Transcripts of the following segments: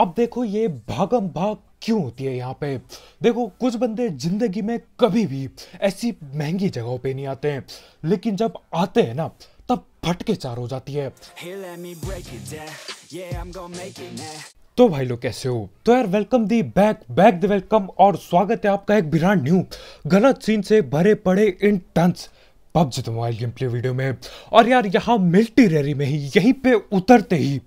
अब देखो ये भागम भाग क्यों होती है यहाँ पे देखो कुछ बंदे जिंदगी में कभी भी ऐसी महंगी जगहों पे नहीं आते हैं लेकिन जब आते हैं ना तब फटके चार हो जाती है तो भाई लोग कैसे हो तो यार welcome the back back the welcome और स्वागत है आपका एक बिरान न्यू गलत सीन से भरे पड़े इंटेंस पबजी तो मोबाइल गेम प्ले वीडियो में और यार यहाँ मिल्टी रेरी में ही यहीं पे उतरते ही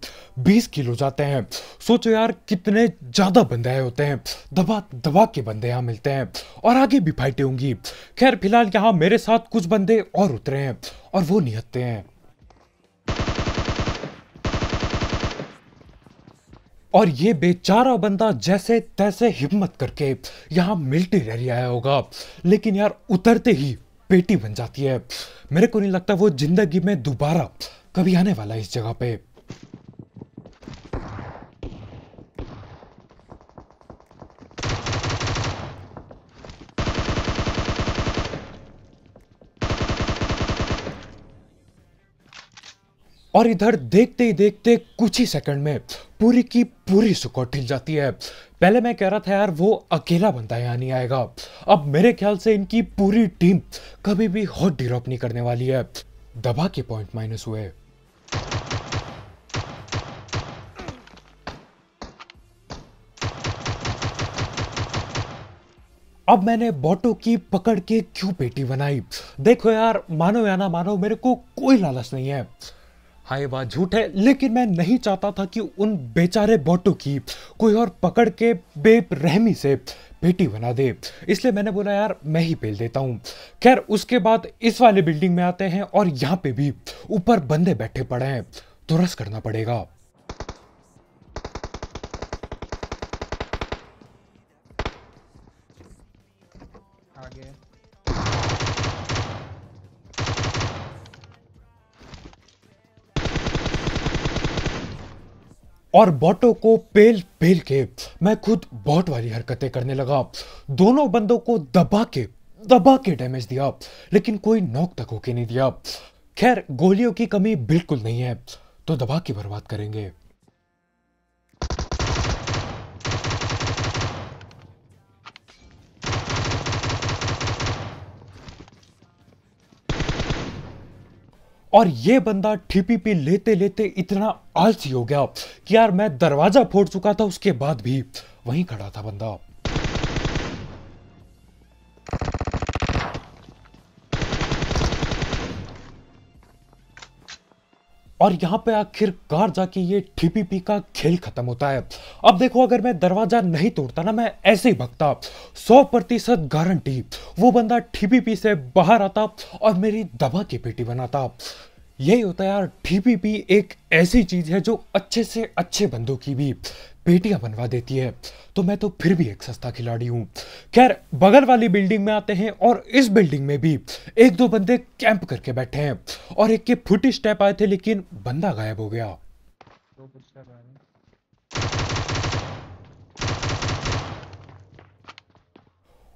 20 किलो जाते हैं सोचो यार कितने ज़्यादा बंदे आए होते हैं दबा दबा के बंदे यहाँ मिलते हैं और आगे भी फाइटें होंगी खैर फिलहाल यहाँ मेरे साथ कुछ बंदे और उतरे हैं और वो निहत्ते हैं और ये बेचारा बंदा जैसे तैसे हिम्मत करके यहाँ मिल्टी रह आया होगा लेकिन यार उतरते ही बेटी बन जाती है मेरे को नहीं लगता वो जिंदगी में दोबारा कभी आने वाला है इस जगह पे और इधर देखते ही देखते कुछ ही सेकंड में पूरी की पूरी सुकौट हिल जाती है पहले मैं कह रहा था यार वो अकेला बंदा यहाँ नहीं आएगा अब मेरे ख्याल से इनकी पूरी टीम कभी भी हॉट डिरोप नहीं करने वाली है दबा के पॉइंट माइनस हुए अब मैंने बोटो की पकड़ के क्यों पेटी बनाई देखो यार मानो या ना मानो मेरे को कोई लालच नहीं है हाय वाह झूठ है लेकिन मैं नहीं चाहता था कि उन बेचारे बोटो की कोई और पकड़ के बेरहमी से बेटी बना दे इसलिए मैंने बोला यार मैं ही बेल देता हूँ खैर उसके बाद इस वाले बिल्डिंग में आते हैं और यहाँ पे भी ऊपर बंदे बैठे पड़े हैं तो रस करना पड़ेगा और बॉटों को पेल पेल के मैं खुद बॉट वाली हरकतें करने लगा दोनों बंदों को दबा के दबा के डैमेज दिया लेकिन कोई नोक तक होके नहीं दिया खैर गोलियों की कमी बिल्कुल नहीं है तो दबा के बर्बाद करेंगे और ये बंदा टीपीपी लेते लेते इतना आलसी हो गया कि यार मैं दरवाज़ा फोड़ चुका था उसके बाद भी वहीं खड़ा था बंदा और यहाँ पे आखिरकार जाके ये ठिपीपी का खेल खत्म होता है अब देखो अगर मैं दरवाजा नहीं तोड़ता ना मैं ऐसे ही भगता सौ प्रतिशत गारंटी वो बंदा ठिपीपी से बाहर आता और मेरी दबा की पेटी बनाता यही होता है यार ठीपीपी एक ऐसी चीज़ है जो अच्छे से अच्छे बंदों की भी बेटियां बनवा देती है तो मैं तो फिर भी एक सस्ता खिलाड़ी हूँ खैर बगल वाली बिल्डिंग में आते हैं और इस बिल्डिंग में भी एक दो बंदे कैंप करके बैठे हैं और एक के फुट स्टेप आए थे लेकिन बंदा गायब हो गया तो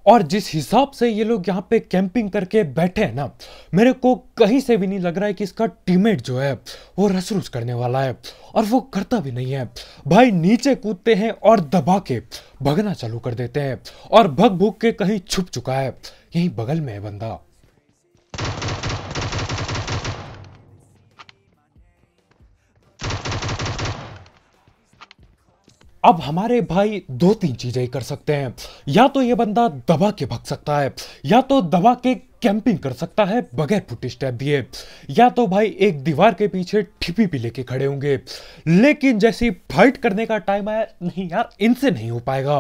और जिस हिसाब से ये लोग यहाँ पे कैंपिंग करके बैठे हैं ना मेरे को कहीं से भी नहीं लग रहा है कि इसका टीममेट जो है वो रसरूस करने वाला है और वो करता भी नहीं है भाई नीचे कूदते हैं और दबा के भगना चालू कर देते हैं और भग भूग के कहीं छुप चुका है यही बगल में है बंदा अब हमारे भाई दो तीन चीजें कर सकते हैं या तो ये बंदा दबा के भग सकता है या तो दबा के कैंपिंग कर सकता है बगैर फुट स्टेप दिए या तो भाई एक दीवार के पीछे ठिपी भी लेके खड़े होंगे लेकिन जैसे फाइट करने का टाइम आया नहीं यार इनसे नहीं हो पाएगा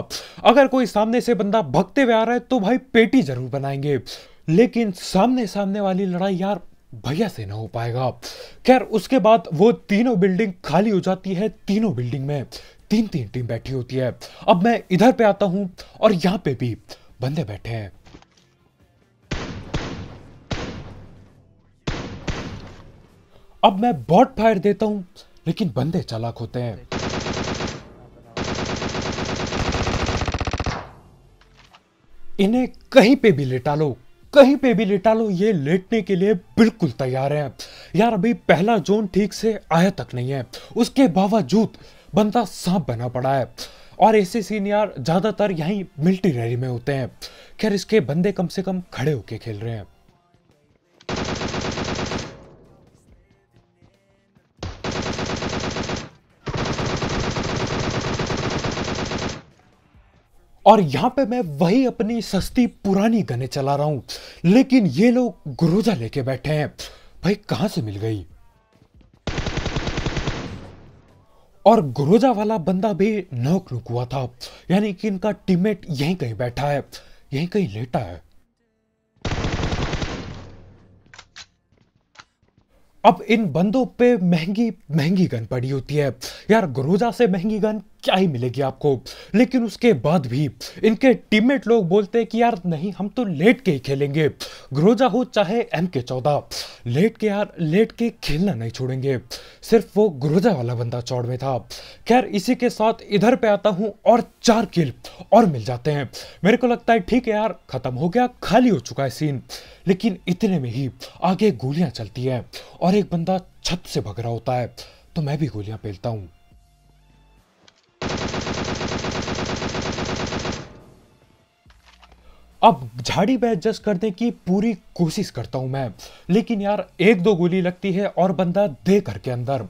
अगर कोई सामने से बंदा भगते हुए आ रहा है तो भाई पेटी जरूर बनाएंगे लेकिन सामने सामने वाली लड़ाई यार भैया से ना हो पाएगा खैर उसके बाद वो तीनों बिल्डिंग खाली हो जाती है तीनों बिल्डिंग में तीन तीन टीम बैठी होती है अब मैं इधर पे आता हूं और यहां पे भी बंदे बैठे हैं अब मैं बॉट फायर देता हूं लेकिन बंदे चालाक होते हैं इन्हें कहीं पे भी लेटा लो कहीं पे भी लेटा लो ये लेटने के लिए बिल्कुल तैयार है यार अभी पहला जोन ठीक से आया तक नहीं है उसके बावजूद बंदा सांप बना पड़ा है और ऐसे सीनियर ज़्यादातर यहीं मिल्टी रैली में होते हैं खैर इसके बंदे कम से कम खड़े होके खेल रहे हैं और यहां पे मैं वही अपनी सस्ती पुरानी गने चला रहा हूं लेकिन ये लोग गुरोजा लेके बैठे हैं भाई कहां से मिल गई और गुरोजा वाला बंदा भी नोक नुक हुआ था यानी कि इनका टीममेट यहीं कहीं बैठा है यहीं कहीं लेटा है अब इन बंदों पे महंगी महंगी गन पड़ी होती है यार गुरोजा से महंगी गन क्या ही मिलेगी आपको लेकिन उसके बाद भी इनके टीममेट लोग बोलते हैं कि यार नहीं हम तो लेट के ही खेलेंगे ग्रोजा हो चाहे एम के चौदह लेट के यार लेट के खेलना नहीं छोड़ेंगे सिर्फ वो ग्रोजा वाला बंदा चौड़ में था खैर इसी के साथ इधर पे आता हूँ और चार किल और मिल जाते हैं मेरे को लगता है ठीक है यार खत्म हो गया खाली हो चुका है सीन लेकिन इतने में ही आगे गोलियां चलती हैं और एक बंदा छत से भग रहा होता है तो मैं भी गोलियां पेलता हूँ अब झाड़ी पे एडजस्ट करने की पूरी कोशिश करता हूं मैं लेकिन यार एक दो गोली लगती है और बंदा दे करके अंदर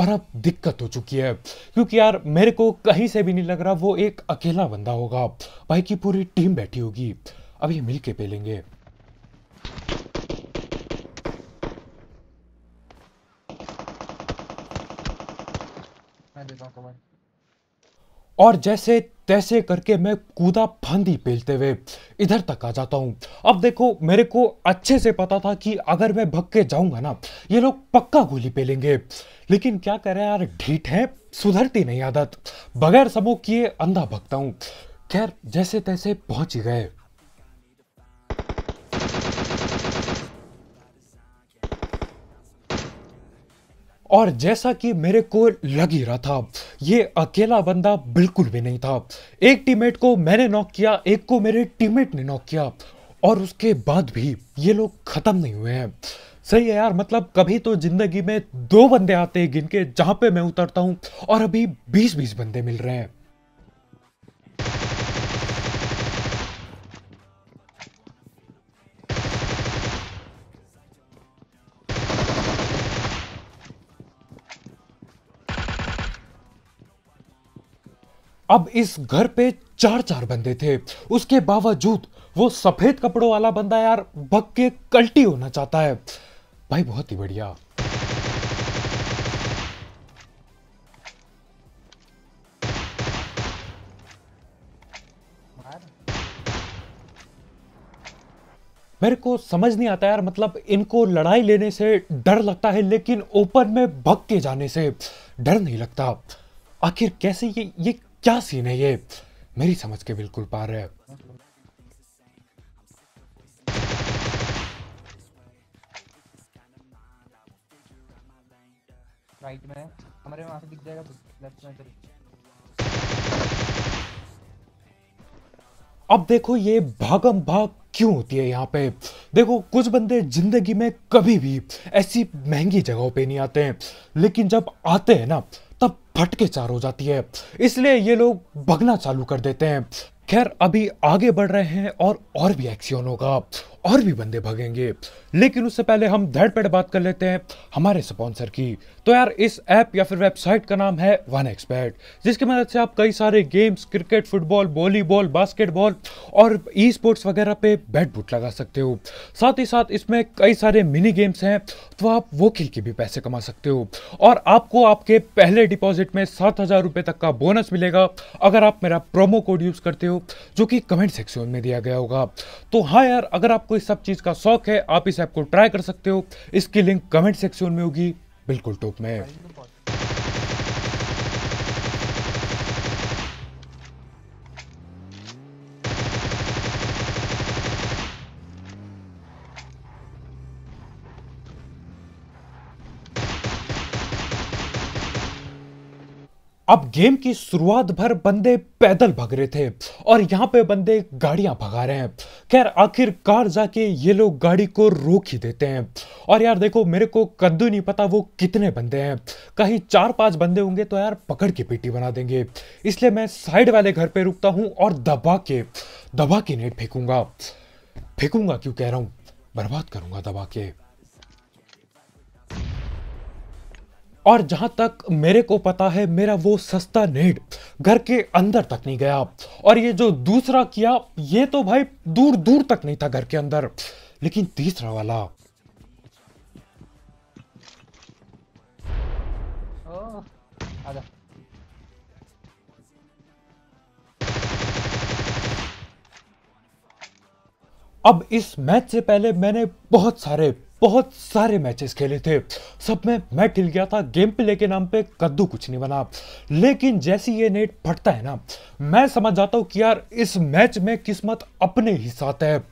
और अब दिक्कत हो चुकी है क्योंकि यार मेरे को कहीं से भी नहीं लग रहा वो एक अकेला बंदा होगा भाई की पूरी टीम बैठी होगी अब ये मिल के पे लेंगे और जैसे तैसे करके मैं कूदा फांदी पेलते हुए इधर तक आ जाता हूँ अब देखो मेरे को अच्छे से पता था कि अगर मैं भग के जाऊँगा ना ये लोग पक्का गोली पेलेंगे लेकिन क्या करें यार ढीठ है सुधरती नहीं आदत बगैर सबूत किए अंधा भगता हूँ खैर जैसे तैसे पहुँच ही गए और जैसा कि मेरे को लग ही रहा था ये अकेला बंदा बिल्कुल भी नहीं था एक टीममेट को मैंने नॉक किया एक को मेरे टीममेट ने नॉक किया और उसके बाद भी ये लोग ख़त्म नहीं हुए हैं सही है यार मतलब कभी तो ज़िंदगी में दो बंदे आते हैं गिन के जहाँ पे मैं उतरता हूँ और अभी बीस बीस बंदे मिल रहे हैं अब इस घर पे चार चार बंदे थे उसके बावजूद वो सफेद कपड़ों वाला बंदा यार भग के कल्टी होना चाहता है भाई बहुत ही बढ़िया मेरे को समझ नहीं आता यार मतलब इनको लड़ाई लेने से डर लगता है लेकिन ओपन में भग के जाने से डर नहीं लगता आखिर कैसे ये ये क्या सीन है ये मेरी समझ के बिल्कुल पार है राइट में हमारे वहां से दिख जाएगा लेफ्ट तो में अब देखो ये भागम भाग क्यों होती है यहाँ पे देखो कुछ बंदे जिंदगी में कभी भी ऐसी महंगी जगहों पे नहीं आते हैं लेकिन जब आते हैं ना फटके चार हो जाती है इसलिए ये लोग भगना चालू कर देते हैं खैर अभी आगे बढ़ रहे हैं और और भी एक्शन होगा और भी बंदे भगेंगे लेकिन उससे पहले हम धड़ पेड़ बात कर लेते हैं हमारे स्पॉन्सर की तो यार इस ऐप या फिर वेबसाइट का नाम है वन एक्सपर्ट जिसकी मदद से आप कई सारे games cricket football volleyball basketball और ई स्पोर्ट्स वगैरह पे बैट बुट लगा सकते हो साथ ही साथ इसमें कई सारे मिनी गेम्स हैं तो आप वो खेल के भी पैसे कमा सकते हो और आपको आपके पहले डिपॉजिट में सात हजार तक का बोनस मिलेगा अगर आप मेरा प्रोमो कोड यूज़ करते हो हो जो कि कमेंट सेक्शन में दिया गया होगा तो हाँ यार अगर आपको इस सब चीज़ का शौक है आप इस ऐप को ट्राई कर सकते हो इसकी लिंक कमेंट सेक्शन में होगी बिल्कुल टॉप में अब गेम की शुरुआत भर बंदे पैदल भग रहे थे और यहाँ पे बंदे गाड़ियां भगा रहे हैं खैर आखिरकार जाके ये लोग गाड़ी को रोक ही देते हैं और यार देखो मेरे को कद्दू नहीं पता वो कितने बंदे हैं कहीं चार पांच बंदे होंगे तो यार पकड़ के पेटी बना देंगे इसलिए मैं साइड वाले घर पे रुकता हूँ और दबा के दबा के नेट फेंकूंगा फेंकूंगा क्यों कह रहा हूँ बर्बाद करूंगा दबा के और जहां तक मेरे को पता है मेरा वो सस्ता नेड घर के अंदर तक नहीं गया और ये जो दूसरा किया ये तो भाई दूर दूर तक नहीं था घर के अंदर लेकिन तीसरा वाला अब इस मैच से पहले मैंने बहुत सारे बहुत सारे मैचेस खेले थे सब में मैं खिल गया था गेम प्ले के नाम पे कद्दू कुछ नहीं बना लेकिन जैसे ये नेट फटता है ना मैं समझ जाता हूँ कि यार इस मैच में किस्मत अपने ही साथ है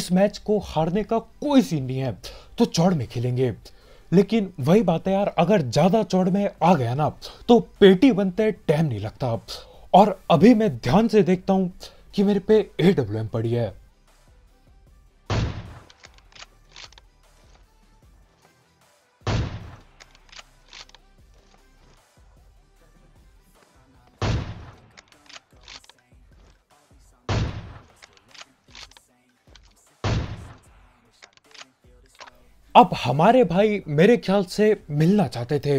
इस मैच को हारने का कोई सीन नहीं है तो चौड़ में खेलेंगे लेकिन वही बात है यार अगर ज़्यादा चौड़ में आ गया ना तो पेटी बनते टाइम नहीं लगता और अभी मैं ध्यान से देखता हूँ कि मेरे पे ए पड़ी है अब हमारे भाई मेरे ख्याल से मिलना चाहते थे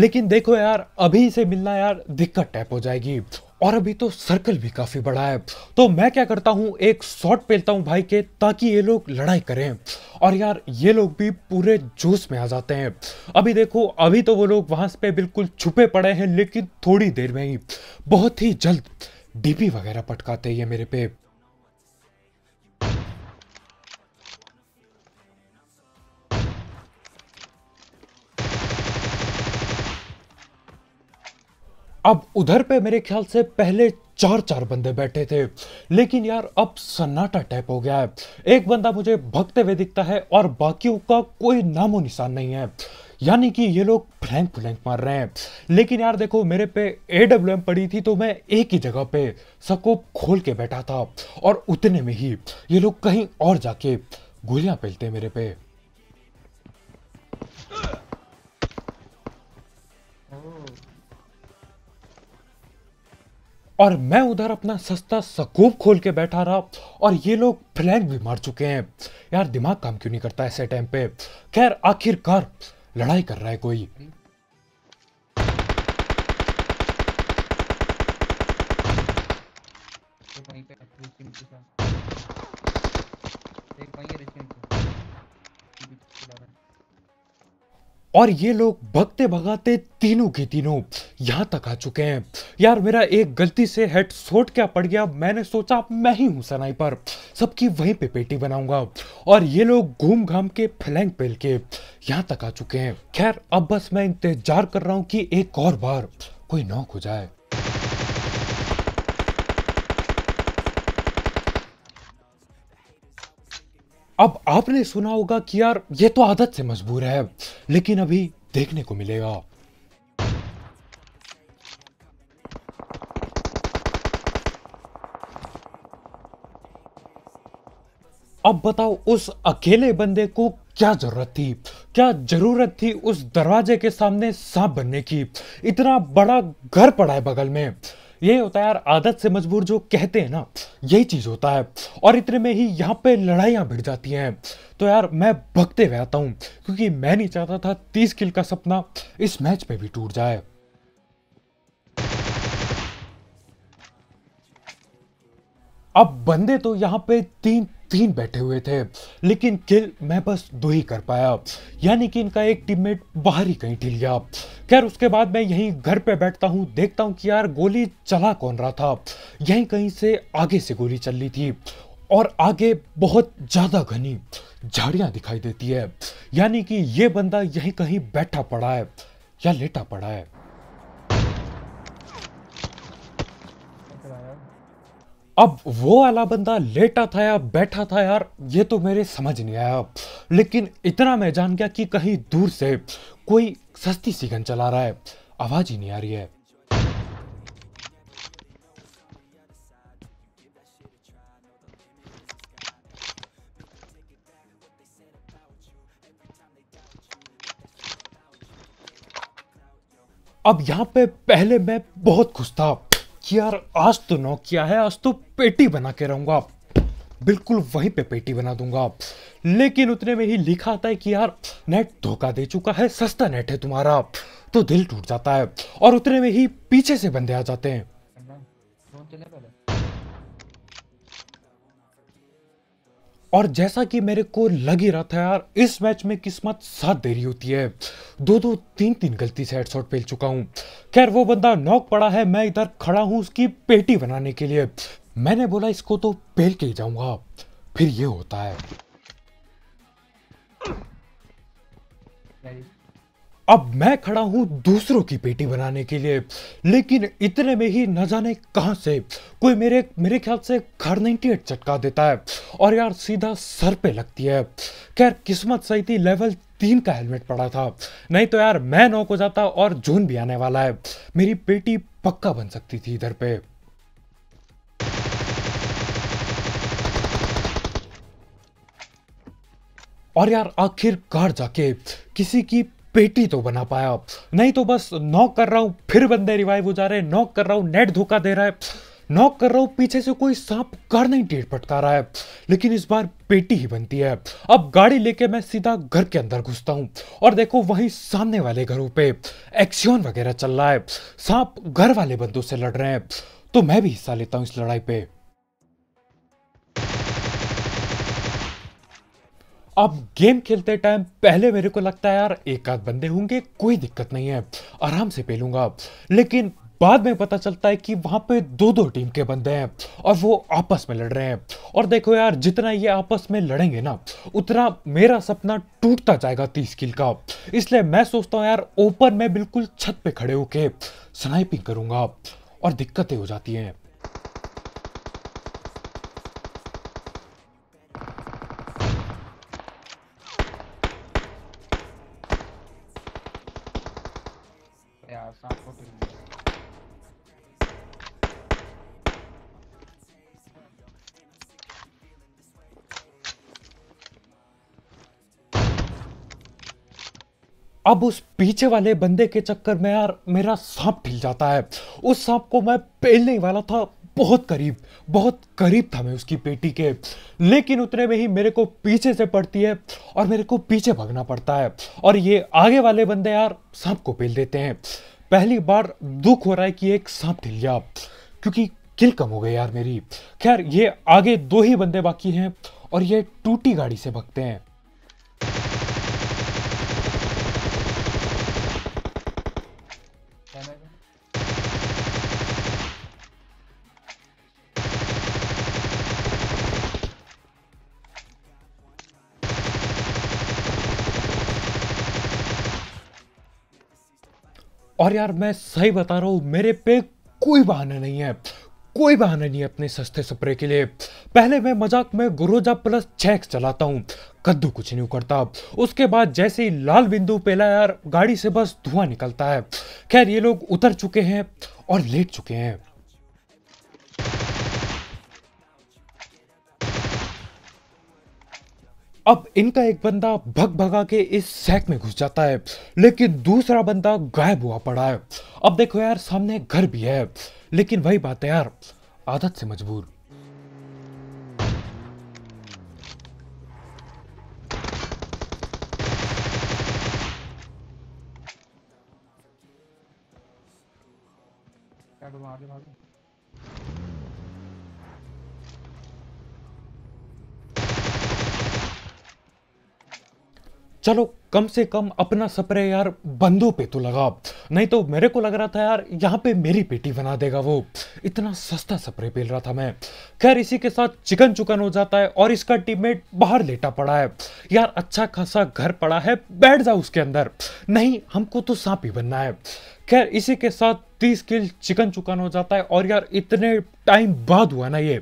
लेकिन देखो यार अभी से मिलना यार दिक्कत टाइप हो जाएगी और अभी तो सर्कल भी काफी बड़ा है तो मैं क्या करता हूँ एक शॉट पेलता हूँ भाई के ताकि ये लोग लड़ाई करें और यार ये लोग भी पूरे जोश में आ जाते हैं अभी देखो अभी तो वो लोग वहां पे बिल्कुल छुपे पड़े हैं लेकिन थोड़ी देर में ही बहुत ही जल्द डीपी वगैरह पटकाते हैं मेरे पे अब उधर पे मेरे ख्याल से पहले चार चार बंदे बैठे थे लेकिन यार अब सन्नाटा टाइप हो गया है एक बंदा मुझे भगते हुए दिखता है और बाकियों का कोई नामो निशान नहीं है यानी कि ये लोग फ्लैंक फ्लैंक मार रहे हैं लेकिन यार देखो मेरे पे ए डब्ल्यू एम पड़ी थी तो मैं एक ही जगह पे सबको खोल के बैठा था और उतने में ही ये लोग कहीं और जाके गोलियां फैलते मेरे पे और मैं उधर अपना सस्ता सकूब खोल के बैठा रहा और ये लोग फ्लैंक भी मार चुके हैं यार दिमाग काम क्यों नहीं करता ऐसे टाइम पे खैर आखिरकार लड़ाई कर रहा है कोई और ये लोग भगते भगाते तीनों के तीनों यहाँ तक आ चुके हैं यार मेरा एक गलती से हेड सोट क्या पड़ गया मैंने सोचा मैं ही हूँ पर सबकी वहीं पे पेटी बनाऊंगा और ये लोग घूम घाम के फ्लैंग पेल के यहाँ तक आ चुके हैं खैर अब बस मैं इंतजार कर रहा हूँ कि एक और बार कोई नौक हो जाए अब आपने सुना होगा कि यार ये तो आदत से मजबूर है लेकिन अभी देखने को मिलेगा अब बताओ उस अकेले बंदे को क्या जरूरत थी क्या जरूरत थी उस दरवाजे के सामने सांप बनने की इतना बड़ा घर पड़ा है बगल में ये होता है यार आदत से मजबूर जो कहते हैं ना यही चीज़ होता है और इतने में ही यहाँ पे लड़ाइयाँ भिड़ जाती हैं तो यार मैं भगते हुए आता हूँ क्योंकि मैं नहीं चाहता था तीस किल का सपना इस मैच पे भी टूट जाए अब बंदे तो यहाँ पे तीन तीन बैठे हुए थे लेकिन किल मैं बस दो ही कर पाया यानी कि इनका एक टीममेट बाहर ही कहीं ठिल गया खैर उसके बाद मैं यहीं घर पे बैठता हूँ देखता हूँ कि यार गोली चला कौन रहा था यहीं कहीं से आगे से गोली चल रही थी और आगे बहुत ज़्यादा घनी झाड़ियाँ दिखाई देती है यानी कि ये बंदा यहीं कहीं बैठा पड़ा है या लेटा पड़ा है अब वो वाला बंदा लेटा था या बैठा था यार ये तो मेरे समझ नहीं आया लेकिन इतना मैं जान गया कि कहीं दूर से कोई सस्ती सी गन चला रहा है आवाज ही नहीं आ रही है अब यहां पे पहले मैं बहुत खुश था कि यार आज तो नोकिया है आज तो पेटी बना के रहूँगा बिल्कुल वहीं पे पेटी बना दूंगा लेकिन उतने में ही लिखा आता है कि यार नेट धोखा दे चुका है सस्ता नेट है तुम्हारा तो दिल टूट जाता है और उतने में ही पीछे से बंदे आ जाते हैं और जैसा कि मेरे को लग ही रहा था यार इस मैच में किस्मत साथ दे रही होती है दो दो तीन तीन गलती से हेडशॉट फेल चुका हूँ खैर वो बंदा नॉक पड़ा है मैं इधर खड़ा हूँ उसकी पेटी बनाने के लिए मैंने बोला इसको तो पेल के जाऊंगा फिर ये होता है अब मैं खड़ा हूं दूसरों की पेटी बनाने के लिए लेकिन इतने में ही न जाने कहां से कोई मेरे मेरे ख्याल से घर नाइन्टी एट चटका देता है और यार सीधा सर पे लगती है खैर किस्मत सही थी लेवल तीन का हेलमेट पड़ा था नहीं तो यार मैं नौक हो जाता और जून भी आने वाला है मेरी पेटी पक्का बन सकती थी इधर पे और यार आखिरकार जाके किसी की पेटी तो बना पाया नहीं तो बस नॉक कर रहा हूँ फिर बंदे रिवाइव हो जा रहे हैं नॉक कर रहा हूँ नेट धोखा दे रहा है नॉक कर रहा हूँ पीछे से कोई सांप कर नहीं टेट पटका रहा है लेकिन इस बार पेटी ही बनती है अब गाड़ी लेके मैं सीधा घर के अंदर घुसता हूँ और देखो वहीं सामने वाले घरों पे एक्सियन वगैरह चल रहा है सांप घर वाले बंदों से लड़ रहे हैं तो मैं भी हिस्सा लेता हूँ इस लड़ाई पे अब गेम खेलते टाइम पहले मेरे को लगता है यार एक आध बंदे होंगे कोई दिक्कत नहीं है आराम से पेलूंगा लेकिन बाद में पता चलता है कि वहां पे दो दो टीम के बंदे हैं और वो आपस में लड़ रहे हैं और देखो यार जितना ये आपस में लड़ेंगे ना उतना मेरा सपना टूटता जाएगा तीस किल का इसलिए मैं सोचता हूँ यार ओपन में बिल्कुल छत पे खड़े होके स्नाइपिंग करूंगा और दिक्कतें हो जाती हैं अब उस पीछे वाले बंदे के चक्कर में यार मेरा सांप ढिल जाता है उस सांप को मैं पेलने वाला था बहुत करीब बहुत करीब था मैं उसकी पेटी के लेकिन उतने में ही मेरे को पीछे से पड़ती है और मेरे को पीछे भागना पड़ता है और ये आगे वाले बंदे यार सांप को पेल देते हैं पहली बार दुख हो रहा है कि एक सांप ढिल गया क्योंकि किल कम हो गई यार मेरी खैर ये आगे दो ही बंदे बाकी हैं और ये टूटी गाड़ी से भगते हैं और यार मैं सही बता रहा हूँ मेरे पे कोई बहाना नहीं है कोई बहाना नहीं है अपने सस्ते स्प्रे के लिए पहले मैं मजाक में गुरोजा प्लस चेक चलाता हूँ कद्दू कुछ नहीं करता उसके बाद जैसे ही लाल बिंदु पहला यार गाड़ी से बस धुआं निकलता है खैर ये लोग उतर चुके हैं और लेट चुके हैं अब इनका एक बंदा भग भगा के इस सैक में घुस जाता है लेकिन दूसरा बंदा गायब हुआ पड़ा है अब देखो यार सामने घर भी है लेकिन वही बात है यार आदत से मजबूर चलो कम से कम अपना सप्रे यार बंदों पे तो लगा नहीं तो मेरे को लग रहा था यार यहाँ पे मेरी पेटी बना देगा वो इतना सस्ता सप्रे पेल रहा था मैं खैर इसी के साथ चिकन चुकन हो जाता है और इसका टीममेट बाहर लेटा पड़ा है यार अच्छा खासा घर पड़ा है बैठ जा उसके अंदर नहीं हमको तो सांप ही बनना है खैर इसी के साथ तीस किल चिकन चुकन हो जाता है और यार इतने टाइम बाद हुआ ना ये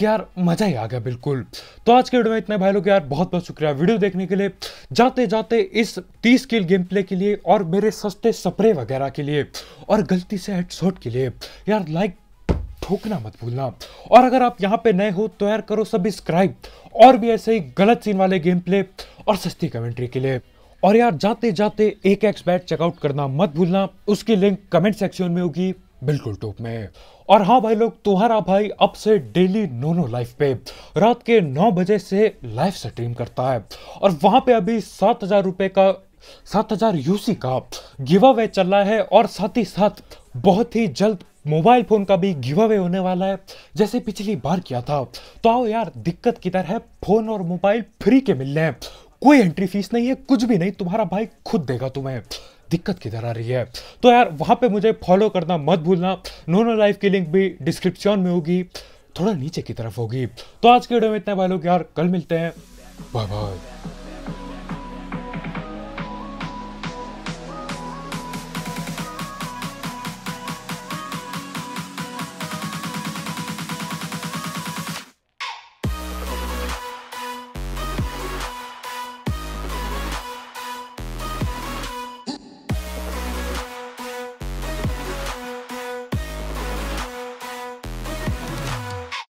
यार मज़ा ही आ गया बिल्कुल तो आज के वीडियो में इतने भाई लोग यार बहुत बहुत शुक्रिया वीडियो देखने के लिए जाते जाते इस तीस किल गेम प्ले के लिए और मेरे सस्ते स्प्रे वगैरह के लिए और गलती से हेडसोट के लिए यार लाइक ठोकना मत भूलना और अगर आप यहाँ पे नए हो तो यार करो सब्सक्राइब और भी ऐसे ही गलत सीन वाले गेम प्ले और सस्ती कमेंट्री के लिए और यार जाते जाते एक एक्स बैट चेकआउट करना मत भूलना उसकी लिंक कमेंट सेक्शन में होगी बिल्कुल टॉप में और हाँ भाई लोग तुम्हारा भाई अब से डेली नोनो लाइफ पे रात के नौ बजे से लाइव स्ट्रीम करता है और वहां पे अभी सात हजार रुपए का सात हजार यूसी का गिव अवे चल रहा है और साथ ही साथ बहुत ही जल्द मोबाइल फ़ोन का भी गिव अवे होने वाला है जैसे पिछली बार किया था तो आओ यार दिक्कत किधर है फ़ोन और मोबाइल फ्री के मिल रहे हैं कोई एंट्री फीस नहीं है कुछ भी नहीं तुम्हारा भाई खुद देगा तुम्हें दिक्कत किधर आ रही है तो यार वहाँ पे मुझे फॉलो करना मत भूलना नोनो लाइफ की लिंक भी डिस्क्रिप्शन में होगी थोड़ा नीचे की तरफ होगी तो आज के वीडियो में इतना भाई लोग यार कल मिलते हैं बाय बाय